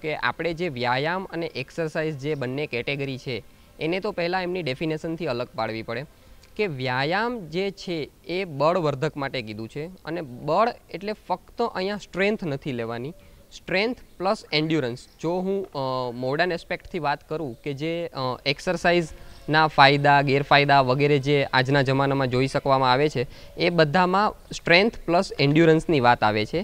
કે આપણે જે વ્યાયામ અને એક્સરસાઇઝ જે બંને કેટેગરી છે એને તો પહેલાં એમની ડેફિનેશનથી અલગ પાડવી પડે કે વ્યાયામ જે છે એ બળવર્ધક માટે કીધું છે અને બળ એટલે ફક્ત અહીંયા સ્ટ્રેન્થ નથી લેવાની સ્ટ્રેન્થ પ્લસ એન્ડ્યુરન્સ જો હું મોડર્ન એસ્પેક્ટથી વાત કરું કે જે એક્સરસાઇઝના ફાયદા ગેરફાયદા વગેરે જે આજના જમાનામાં જોઈ શકવામાં આવે છે એ બધામાં સ્ટ્રેન્થ પ્લસ એન્ડ્યુરન્સની વાત આવે છે